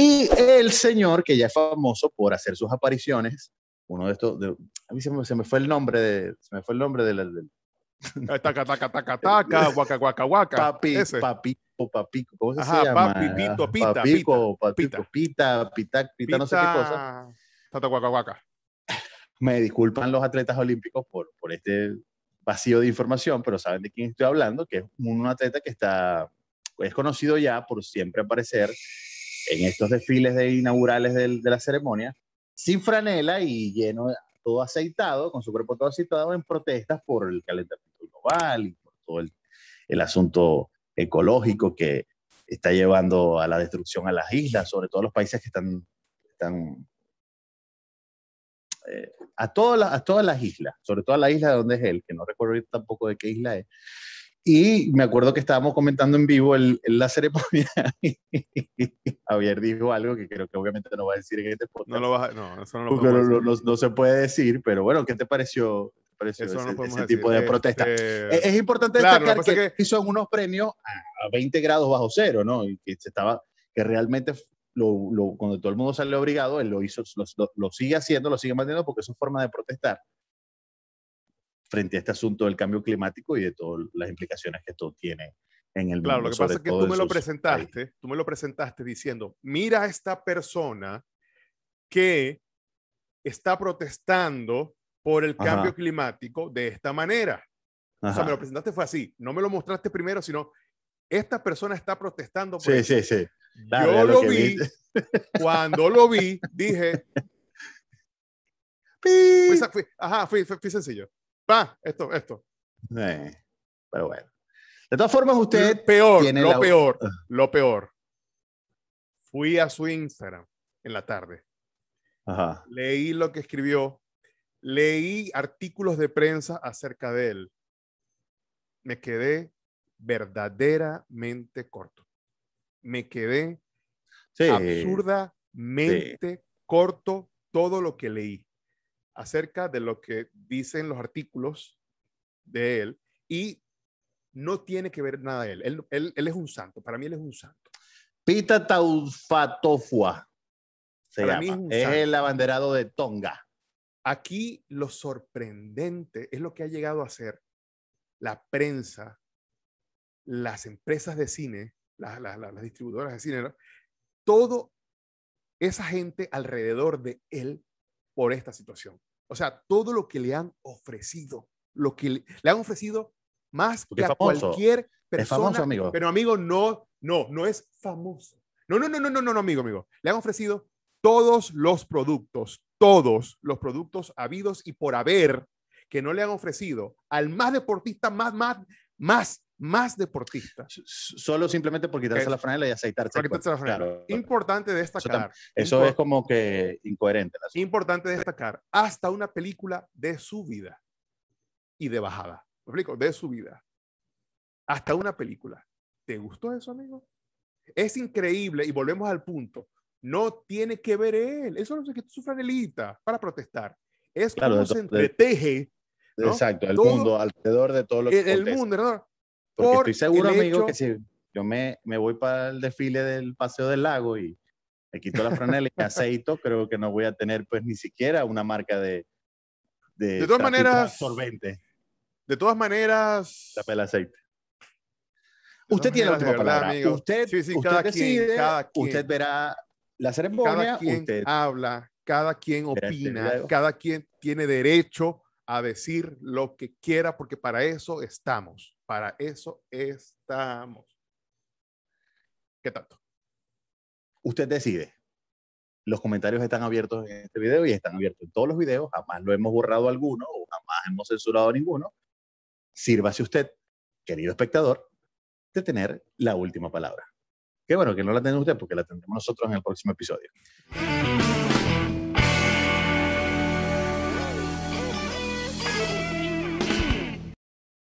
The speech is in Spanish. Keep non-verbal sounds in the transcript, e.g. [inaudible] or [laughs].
Y el señor, que ya es famoso por hacer sus apariciones, uno de estos, de, a mí se me, se me, fue el nombre de, se me fue el nombre del... De, eh, taca, taca, taca, taca, [laughs] guaca, guaca, guaca. Papi, ese. papico, papi ¿cómo se, llama? Papi, pito, pita, papico, pita, pita, pita, pita, pita, no sé qué cosa. Tata, guaca, guaca. Me disculpan los atletas olímpicos por, por este vacío de información, pero saben de quién estoy hablando, que es un atleta que está, es conocido ya por siempre aparecer en estos desfiles de inaugurales de la ceremonia, sin franela y lleno, todo aceitado, con su cuerpo todo aceitado, en protestas por el calentamiento global y por todo el, asunto ecológico que está llevando a la destrucción a las islas, sobre todo a los países que están, están eh, a, todas las, a todas las islas, sobre todo a la isla de donde es él, que no recuerdo tampoco de qué isla es, y me acuerdo que estábamos comentando en vivo el, la ceremonia. Javier dijo algo que creo que obviamente no va a decir en este podcast. No lo va no, eso no lo se puede decir, pero bueno, ¿qué te pareció? ese, tipo de eh, protesta. Eh, e, es, importante destacar que, hizo unos premios a 20 grados bajo cero, ¿no? Y que estaba, que realmente lo, lo, cuando todo el mundo sale obligado, él lo hizo, lo, lo sigue haciendo, lo sigue manteniendo porque es una forma de protestar frente a este asunto del cambio climático y de todas las implicaciones que esto tiene en el mundo. Claro, lo que pasa es que tú me lo presentaste, tú me lo presentaste diciendo, mira a esta persona que está protestando por el cambio climático de esta manera. O sea, me lo presentaste fue así, no me lo mostraste primero, sino esta persona está protestando por Sí, sí, sí. Yo lo, vi, [laughs] cuando lo vi, dije, ajá, fui sencillo ah, esto, esto. Eh, pero bueno. De todas formas, usted. Peor, lo peor, ah. lo peor. Fui a su Instagram en la tarde. Leí lo que escribió. Leí artículos de prensa acerca de él. Me quedé verdaderamente corto. Me quedé absurdamente corto todo lo que leí acerca de lo que dicen los artículos de él y no tiene que ver nada de él. Él, es un santo, para mí él es un santo. Pita Taufatofua se es, el abanderado de Tonga. Aquí lo sorprendente es lo que ha llegado a hacer la prensa, las empresas de cine, las, las, distribuidoras de cine, todo esa gente alrededor de él por esta situación. O sea, todo lo que le han ofrecido, lo que le, han ofrecido más que a cualquier persona. Es famoso, amigo. Pero amigo, no, no, no es famoso. No, no, no, no, no, no, amigo, amigo. Le han ofrecido todos los productos, todos los productos habidos y por haber que no le han ofrecido al más deportista, más, más, más más deportistas. Solo simplemente por quitarse la franela y aceitarse. la Importante destacar. Eso, es como que incoherente. Importante destacar, hasta una película de su vida. y de bajada. ¿Me explico? De su vida. Hasta una película. ¿Te gustó eso, amigo? Es increíble y volvemos al punto. No tiene que ver él. Eso no es que su franelita para protestar. Es claro, como se entreteje. Exacto, el mundo alrededor de todo lo que El, mundo, porque estoy seguro, amigo, que si yo me, me voy para el desfile del Paseo del Lago y me quito la franela y aceito, [laughs] creo que no voy a tener pues ni siquiera una marca de... De, de todas maneras... De todas maneras... Tapa el aceite. Usted tiene la última palabra. Amigo. Usted, sí, sí, usted cada decide, quien, usted verá la ceremonia. Cada quien usted habla, cada quien este opina, cada quien tiene derecho a decir lo que quiera, porque para eso estamos. Para eso estamos. ¿Qué tanto? Usted decide. Los comentarios están abiertos en este video y están abiertos en todos los videos. Jamás lo hemos borrado alguno o jamás hemos censurado ninguno. Sírvase usted, querido espectador, de tener la última palabra. Qué bueno que no la tenga usted porque la tendremos nosotros en el próximo episodio.